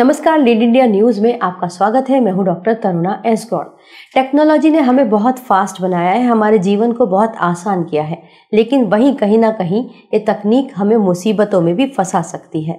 नमस्कार lead India news में आपका स्वागत है मैं हूं doctor Taruna S Gaur technology ने हमें बहुत फास्ट बनाया है हमारे जीवन को बहुत आसान किया है लेकिन वहीं कहीं ना कहीं ये तकनीक हमें मुसीबतों में भी फंसा सकती है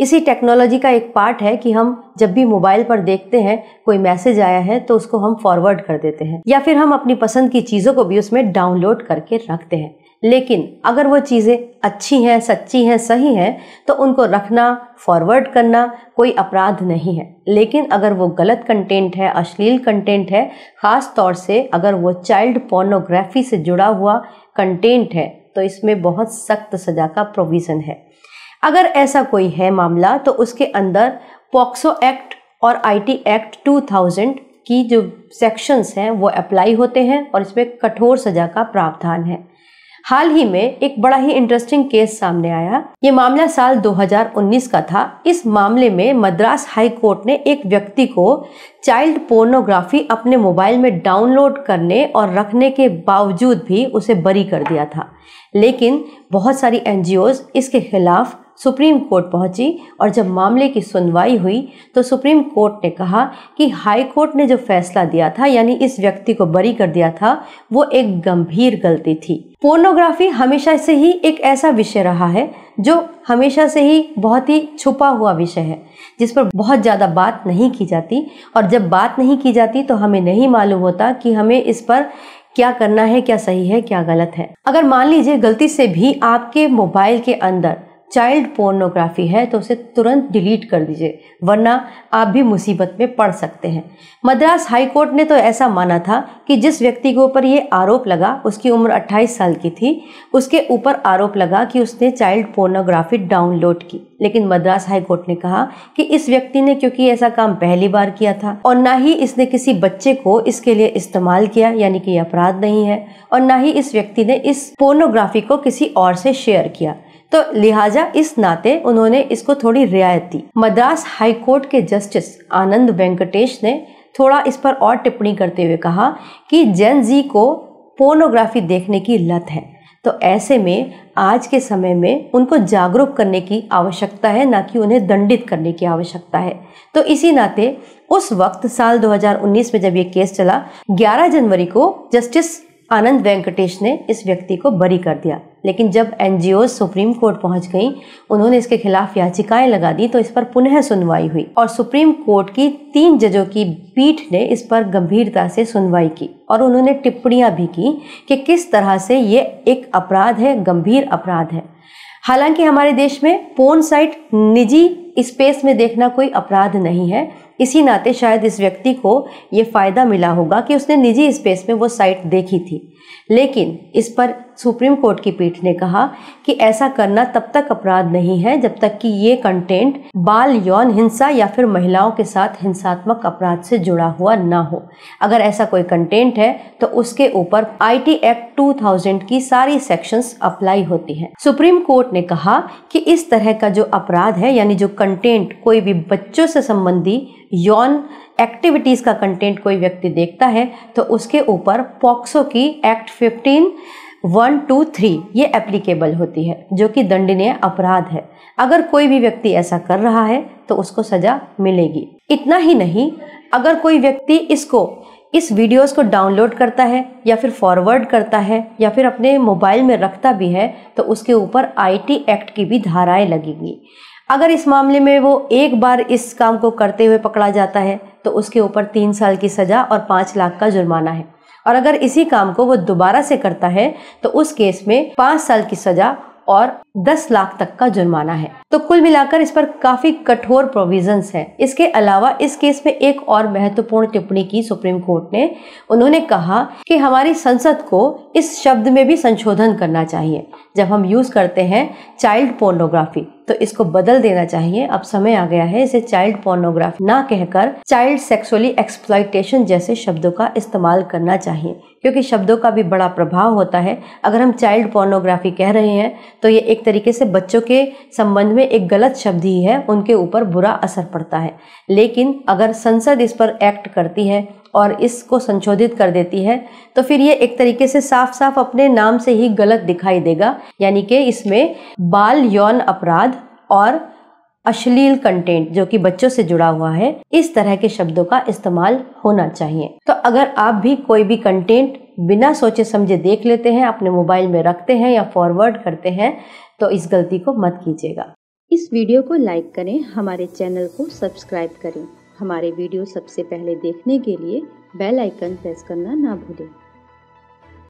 इसी टेक्नोलॉजी का एक पार्ट है कि हम जब भी मोबाइल पर देखते हैं कोई मैसेज आया है तो उसको हम फॉरवर्ड कर देते हैं या फिर हम अपनी पसंद की चीज़ों को भी उसमें डाउनलोड करके रखते हैं लेकिन अगर वो चीज़ें अच्छी हैं सच्ची हैं सही हैं तो उनको रखना फॉरवर्ड करना कोई अपराध नहीं है लेकिन अगर वो गलत कंटेंट है अश्लील कंटेंट है ख़ास तौर से अगर वो चाइल्ड पोर्नोग्राफी से जुड़ा हुआ कंटेंट है तो इसमें बहुत सख्त सज़ा का प्रोविज़न है अगर ऐसा कोई है मामला तो उसके अंदर पॉक्सो एक्ट और आईटी एक्ट 2000 की जो सेक्शंस हैं वो अप्लाई होते हैं और इसमें कठोर सज़ा का प्रावधान है हाल ही में एक बड़ा ही इंटरेस्टिंग केस सामने आया ये मामला साल 2019 का था इस मामले में मद्रास हाई कोर्ट ने एक व्यक्ति को चाइल्ड पोर्नोग्राफी अपने मोबाइल में डाउनलोड करने और रखने के बावजूद भी उसे बरी कर दिया था लेकिन बहुत सारी एन इसके खिलाफ सुप्रीम कोर्ट पहुंची और जब मामले की सुनवाई हुई तो सुप्रीम कोर्ट ने कहा कि हाई कोर्ट ने जो फैसला दिया था यानी इस व्यक्ति को बरी कर दिया था वो एक गंभीर गलती थी पोर्नोग्राफी हमेशा से ही एक ऐसा विषय रहा है जो हमेशा से ही बहुत ही छुपा हुआ विषय है जिस पर बहुत ज़्यादा बात नहीं की जाती और जब बात नहीं की जाती तो हमें नहीं मालूम होता कि हमें इस पर क्या करना है क्या सही है क्या गलत है अगर मान लीजिए गलती से भी आपके मोबाइल के अंदर चाइल्ड पोर्नोग्राफी है तो उसे तुरंत डिलीट कर दीजिए वरना आप भी मुसीबत में पड़ सकते हैं मद्रास हाई कोर्ट ने तो ऐसा माना था कि जिस व्यक्ति के ऊपर ये आरोप लगा उसकी उम्र 28 साल की थी उसके ऊपर आरोप लगा कि उसने चाइल्ड पोर्नोग्राफी डाउनलोड की लेकिन मद्रास हाई कोर्ट ने कहा कि इस व्यक्ति ने क्योंकि ऐसा काम पहली बार किया था और ना ही इसने किसी बच्चे को इसके लिए इस्तेमाल किया यानी कि अपराध नहीं है और ना ही इस व्यक्ति ने इस पोर्नोग्राफी को किसी और से शेयर किया तो लिहाजा इस नाते उन्होंने इसको थोड़ी रियायत दी मद्रास हाई कोर्ट के जस्टिस आनंद वेंकटेश ने थोड़ा इस पर और टिप्पणी करते हुए कहा कि जैन जी को पोर्नोग्राफी देखने की लत है तो ऐसे में आज के समय में उनको जागरूक करने की आवश्यकता है ना कि उन्हें दंडित करने की आवश्यकता है तो इसी नाते उस वक्त साल 2019 में जब ये केस चला 11 जनवरी को जस्टिस आनंद वेंकटेश ने इस व्यक्ति को बरी कर दिया लेकिन जब एन सुप्रीम कोर्ट पहुंच गई उन्होंने इसके खिलाफ याचिकाएं लगा दी तो इस पर पुनः सुनवाई हुई और सुप्रीम कोर्ट की तीन जजों की पीठ ने इस पर गंभीरता से सुनवाई की और उन्होंने टिप्पणियां भी की कि किस तरह से ये एक अपराध है गंभीर अपराध है हालांकि हमारे देश में पोन साइट निजी स्पेस में देखना कोई अपराध नहीं है इसी नाते शायद इस व्यक्ति को ये फ़ायदा मिला होगा कि उसने निजी स्पेस में वो साइट देखी थी लेकिन इस पर सुप्रीम कोर्ट की पीठ ने कहा कि ऐसा करना तब तक अपराध नहीं है जब तक कि ये कंटेंट बाल यौन हिंसा या फिर महिलाओं के साथ हिंसात्मक अपराध से जुड़ा हुआ ना हो अगर ऐसा कोई कंटेंट है तो उसके ऊपर आईटी एक्ट 2000 की सारी सेक्शंस अप्लाई होती हैं सुप्रीम कोर्ट ने कहा कि इस तरह का जो अपराध है यानी जो कंटेंट कोई भी बच्चों से संबंधी यौन एक्टिविटीज़ का कंटेंट कोई व्यक्ति देखता है तो उसके ऊपर पॉक्सो की एक्ट 15 वन टू थ्री ये एप्लीकेबल होती है जो कि दंडनीय अपराध है अगर कोई भी व्यक्ति ऐसा कर रहा है तो उसको सज़ा मिलेगी इतना ही नहीं अगर कोई व्यक्ति इसको इस वीडियोस को डाउनलोड करता है या फिर फॉरवर्ड करता है या फिर अपने मोबाइल में रखता भी है तो उसके ऊपर आईटी एक्ट की भी धाराएं लगेंगी अगर इस मामले में वो एक बार इस काम को करते हुए पकड़ा जाता है तो उसके ऊपर तीन साल की सज़ा और पाँच लाख का जुर्माना है और अगर इसी काम को वो दोबारा से करता है तो उस केस में पाँच साल की सज़ा और दस लाख तक का जुर्माना है तो कुल मिलाकर इस पर काफी कठोर प्रोविजंस हैं। इसके अलावा इस केस में एक और महत्वपूर्ण टिप्पणी की सुप्रीम कोर्ट ने उन्होंने कहा कि हमारी संसद को इस शब्द में भी संशोधन करना चाहिए जब हम यूज करते हैं चाइल्ड पोर्नोग्राफी तो इसको बदल देना चाहिए अब समय आ गया है इसे चाइल्ड पोर्नोग्राफी ना कहकर चाइल्ड सेक्सुअली एक्सप्लाइटेशन जैसे शब्दों का इस्तेमाल करना चाहिए क्योंकि शब्दों का भी बड़ा प्रभाव होता है अगर हम चाइल्ड पोर्नोग्राफी कह रहे हैं तो ये एक तरीके से बच्चों के संबंध में एक गलत शब्द ही है उनके ऊपर बुरा असर पड़ता है लेकिन अगर संसद इस पर एक्ट करती है और इसको संशोधित कर देती है तो फिर ये एक तरीके से साफ साफ अपने नाम से ही गलत दिखाई देगा यानी कि इसमें बाल यौन अपराध और अश्लील कंटेंट जो कि बच्चों से जुड़ा हुआ है इस तरह के शब्दों का इस्तेमाल होना चाहिए तो अगर आप भी कोई भी कंटेंट बिना सोचे समझे देख लेते हैं अपने मोबाइल में रखते हैं या फॉरवर्ड करते हैं तो इस गलती को मत कीजिएगा इस वीडियो को लाइक करें हमारे चैनल को सब्सक्राइब करें हमारे वीडियो सबसे पहले देखने के लिए बेल आइकन प्रेस करना ना भूलें